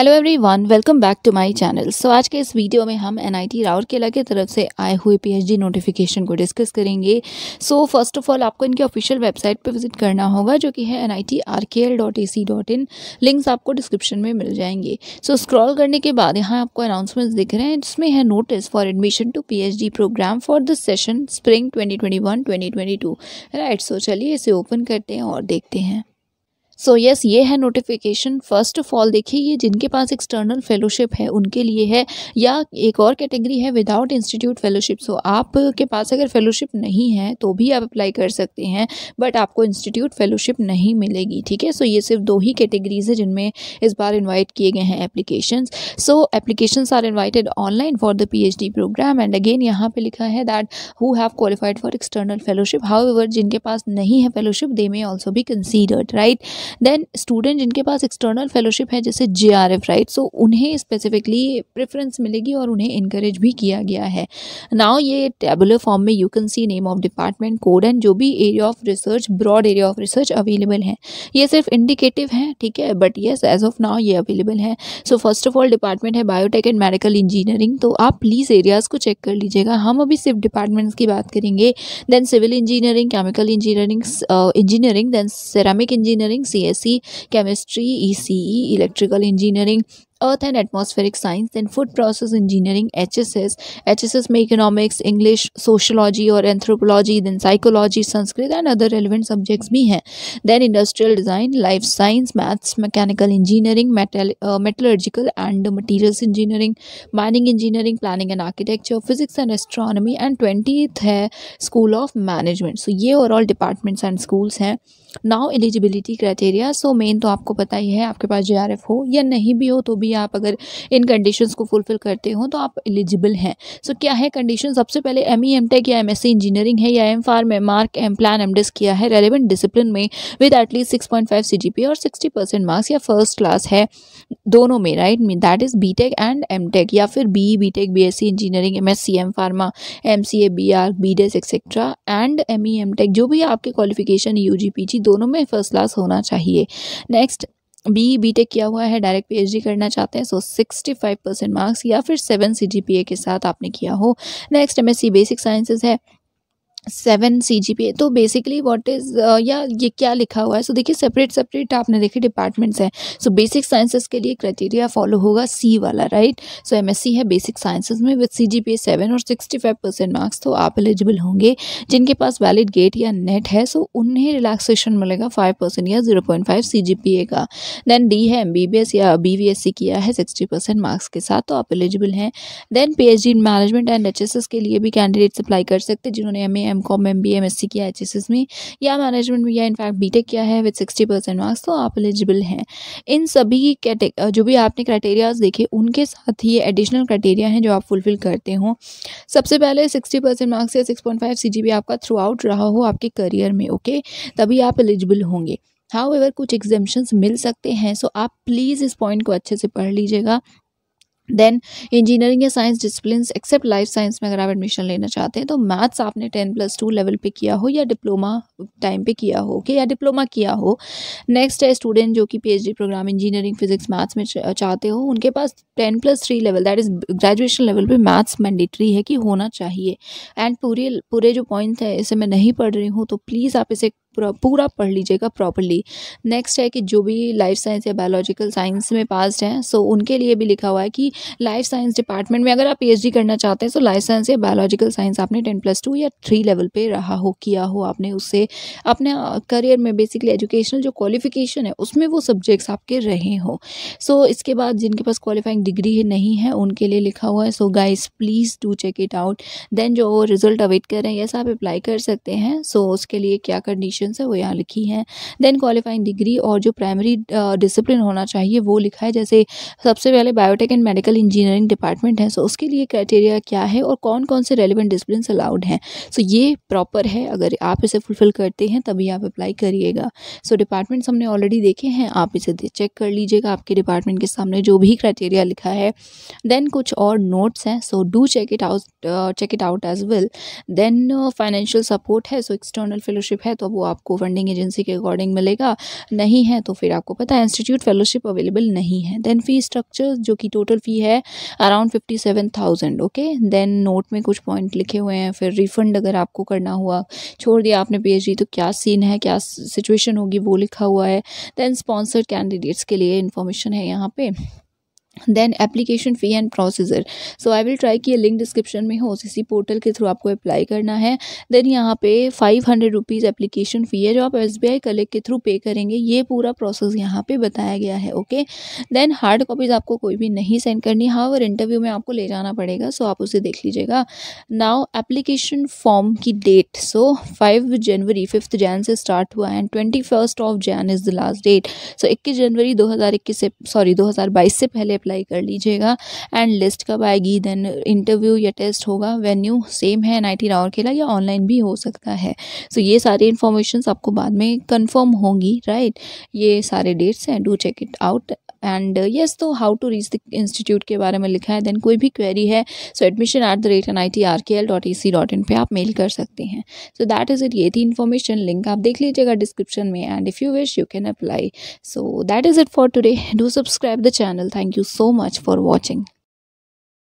hello everyone welcome back to my channel so आज के इस वीडियो में हम एनआईटी राउरकेला की तरफ से आए हुए पीएचडी नोटिफिकेशन को डिस्कस करेंगे सो फर्स्ट ऑफ ऑल आपको इनके ऑफिशियल वेबसाइट पर विजिट करना होगा जो कि है N I T R K L dot A C dot in links आपको डिस्क्रिप्शन में मिल जाएंगे सो so, स्क्रॉल करने के बाद यहाँ आपको अनाउंसमेंट्स दिख रहे हैं जिसमें है notice for admission to P programme for the session spring twenty twenty one twenty twenty two right so चलिए इसे ओपन करते हैं और देखते हैं सो so, यस yes, ये है नोटिफिकेशन फर्स्ट ऑफ ऑल देखिए ये जिनके पास एक्सटर्नल फेलोशिप है उनके लिए है या एक और कैटेगरी है विदाउट इंस्टीट्यूट फेलोशिप सो आपके पास अगर फेलोशिप नहीं है तो भी आप अप्लाई कर सकते हैं बट आपको इंस्टीट्यूट फेलोशिप नहीं मिलेगी ठीक है सो ये सिर्फ दो ही कैटेगरीज है जिनमें इस बार इन्वाइट किए गए हैं application so application are invited online for the P programme and again यहाँ पर लिखा है that who have qualified for external fellowship how जिनके पास नहीं है फेलोशिप दे मे ऑल्सो भी कंसीडर्ड राइट देन स्टूडेंट जिनके पास एक्सटर्नल फेलोशिप है जैसे J R F right so उन्हें स्पेसिफिकली प्रेफरेंस मिलेगी और उन्हें इंकरेज भी किया गया है नाउ ये टेबुलर फॉर्म में you can see name of department code and जो भी area of research broad area of research available है ये सिर्फ इंडिकेटिव है ठीक है but yes as of now ये अवेलेबल है so first of all department है बायोटेक एंड मेडिकल इंजीनियरिंग तो आप प्लीज़ एरियाज़ को चेक कर लीजिएगा हम अभी सिर्फ डिपार्टमेंट्स की बात करेंगे then civil engineering chemical engineering engineering then ceramic engineering C C chemistry E electrical engineering earth and atmospheric science and food process engineering H S S H S S में economics English sociology और anthropology then psychology Sanskrit and other relevant subjects भी हैं then industrial design life science maths mechanical engineering metallurgical and material engineering mining engineering planning and architecture physics and astronomy and twenty है school of management so ये overall departments and schools हैं now eligibility criteria so main तो आपको पता ही है आपके पास जे R F हो या नहीं भी हो तो भी भी आप अगर इन कंडीशंस को फुलफिल करते हो तो आप एलिजिबल हैं सो so, क्या है कंडीशन सबसे पहले एम ई एम टेक या एम एस सी इंजीनियरिंग है या एम फार में mark M plan M disc किया है रेलिवेंट डिसिप्लिन में with at least six point five C G P और सिक्सटी परसेंट मार्क्स या फर्स्ट क्लास है दोनों में right mean that is B tech and M tech या फिर B B tech B S C engineering M S C M pharma M C A B R B des etcetera and M E M tech जो भी आपके qualification U G P G दोनों में first class होना चाहिए next B B take किया हुआ है डायरेक्ट पीएचडी करना चाहते हैं so sixty five percent marks या फिर सेवन सी के साथ आपने किया हो नेक्स्ट एम बेसिक साइंसेज है सेवन सी जी पी तो बेसिकली व्हाट इज़ या ये क्या लिखा हुआ है सो देखिए सेपरेट सेपरेट आपने देखे डिपार्टमेंट्स हैं सो बेसिक साइंसेस के लिए क्राइटेरिया फॉलो होगा सी वाला right so M S C है बेसिक साइंसेज में with C G P seven और सिक्सटी फाइव परसेंट मार्क्स तो आप एलिजिबल होंगे जिनके पास वैलिड गेट या नेट है सो so उन्हें रिलैक्सेशन मिलेगा फाइव परसेंट या zero point five C G P A का देन डी है एम बी बी एस या बी बी एस सी किया है सिक्सटी परसेंट मार्क्स के साथ तो आप एलिजिबल हैं then P H D management and H S S के लिए भी कैंडिडेट्स अप्लाई कर सकते जिन्होंने M A M com M B M S C किया एच एस एस में या मैनेजमेंट में या इनफैक्ट बी टेक किया है विद सिक्सटी परसेंट मार्क्स तो आप एलिजिबल हैं इन सभी कैटे जो भी आपने क्राइटेरियाज देखे उनके साथ ही एडिशनल क्राइटेरिया हैं जो आप फुलफिल करते हो सबसे पहले सिक्सटी परसेंट मार्क्स या six point five C G B आपका थ्रू आउट रहा हो आपके करियर में ओके तभी आप एलिजिबल होंगे हाउ एवर कुछ एग्जेम्पन्स मिल सकते हैं सो आप प्लीज़ इस पॉइंट को अच्छे से पढ़ लीजिएगा देन इंजीनियरिंग या science discipline except life science में अगर आप एडमिशन लेना चाहते हैं तो मैथ्स आपने टेन प्लस टू लेवल पे किया हो या डिप्लोमा टाइम पे किया हो ओके या डिप्लोमा किया हो नेक्स्ट है स्टूडेंट जो कि PhD program engineering physics maths में चाहते हो उनके पास ten plus three level that is graduation level पर मैथ्स मैंडेटरी है कि होना चाहिए एंड पूरे पूरे जो पॉइंट्स हैं इसे मैं नहीं पढ़ रही हूँ तो प्लीज़ आप इसे पूरा पूरा पढ़ लीजिएगा प्रॉपरली नेक्स्ट है कि जो भी लाइफ साइंस या बायोलॉजिकल साइंस में पास हैं सो उनके लिए भी लिखा हुआ है कि लाइफ साइंस डिपार्टमेंट में अगर आप पीएचडी करना चाहते हैं तो लाइफ साइंस या बायोलॉजिकल साइंस आपने टेन प्लस टू या थ्री लेवल पे रहा हो किया हो आपने उससे अपने करियर में बेसिकली एजुकेशनल जो क्वालिफिकेशन है उसमें वो सब्जेक्ट्स आपके रहे हों सो so, इसके बाद जिनके पास क्वालिफाइंग डिग्री नहीं है उनके लिए लिखा हुआ है so guys please do check it out then जो रिज़ल्ट अवेट कर रहे हैं यस आप अप्लाई कर सकते हैं सो so, उसके लिए क्या कंडीशन क्वेश्चन है वो यहाँ लिखी हैं देन क्वालिफाइंग डिग्री और जो प्राइमरी डिसिप्लिन होना चाहिए वो लिखा है जैसे सबसे पहले biotech and medical engineering department है सो उसके लिए क्राइटेरिया क्या है और कौन कौन से रेलिवेंट डिसिप्लिन अलाउड हैं सो ये प्रॉपर है अगर आप इसे फुलफिल करते हैं तभी आप अप्लाई करिएगा सो डिपार्टमेंट्स हमने ऑलरेडी देखे हैं आप इसे चेक कर लीजिएगा आपके डिपार्टमेंट के सामने जो भी क्राइटेरिया लिखा है देन कुछ और नोट्स हैं so do check it out check it out as well then financial support है सो एक्सटर्नल फेलोशिप है तो वो आपको फंडिंग एजेंसी के अकॉर्डिंग मिलेगा नहीं है तो फिर आपको पता है इंस्टीट्यूट फेलोशिप अवेलेबल नहीं है देन फी स्ट्रक्चर जो कि टोटल फ़ी है around fifty seven thousand okay then note में कुछ पॉइंट लिखे हुए हैं फिर रिफ़ंड अगर आपको करना हुआ छोड़ दिया आपने पीएचडी तो क्या सीन है क्या सिचुएशन होगी वो लिखा हुआ है देन स्पॉन्सर्ड कैंडिडेट्स के लिए इन्फॉर्मेशन है यहाँ पे then application fee and procedure so I will try कि ये लिंक डिस्क्रिप्शन में हो सी पोर्टल के थ्रू आपको अप्लाई करना है देन यहाँ पे five hundred rupees application fee है जो आप एस बी आई कलेक्ट के थ्रू पे करेंगे ये पूरा प्रोसेस यहाँ पे बताया गया है ओके देन हार्ड कॉपीज़ आपको कोई भी नहीं सेंड करनी हाँ और इंटरव्यू में आपको ले जाना पड़ेगा सो so आप उसे देख लीजिएगा नाउ एप्लीकेशन फॉर्म की date so five January fifth Jan से स्टार्ट हुआ and twenty first of Jan is the last date so इक्कीस जनवरी दो हज़ार इक्कीस से सॉरी दो हज़ार बाईस से पहले अप्लाई कर लीजिएगा एंड लिस्ट कब आएगी देन इंटरव्यू या टेस्ट होगा वेन्यू सेम है नाइनटीन आवर खेला या ऑनलाइन भी हो सकता है सो so, ये सारी इन्फॉर्मेशन आपको बाद में कन्फर्म होंगी राइट ये सारे डेट्स हैं do check it out and yes तो how to reach the institute के बारे में लिखा है देन कोई भी क्वेरी है so admission at the rate N I T R K L dot E C dot in पर आप मेल कर सकते हैं सो दैट इज़ इट ये थी इन्फॉर्मेशन लिंक आप देख लीजिएगा डिस्क्रिप्शन में and if you wish you can apply so that is it for today do subscribe the channel thank you so much for watching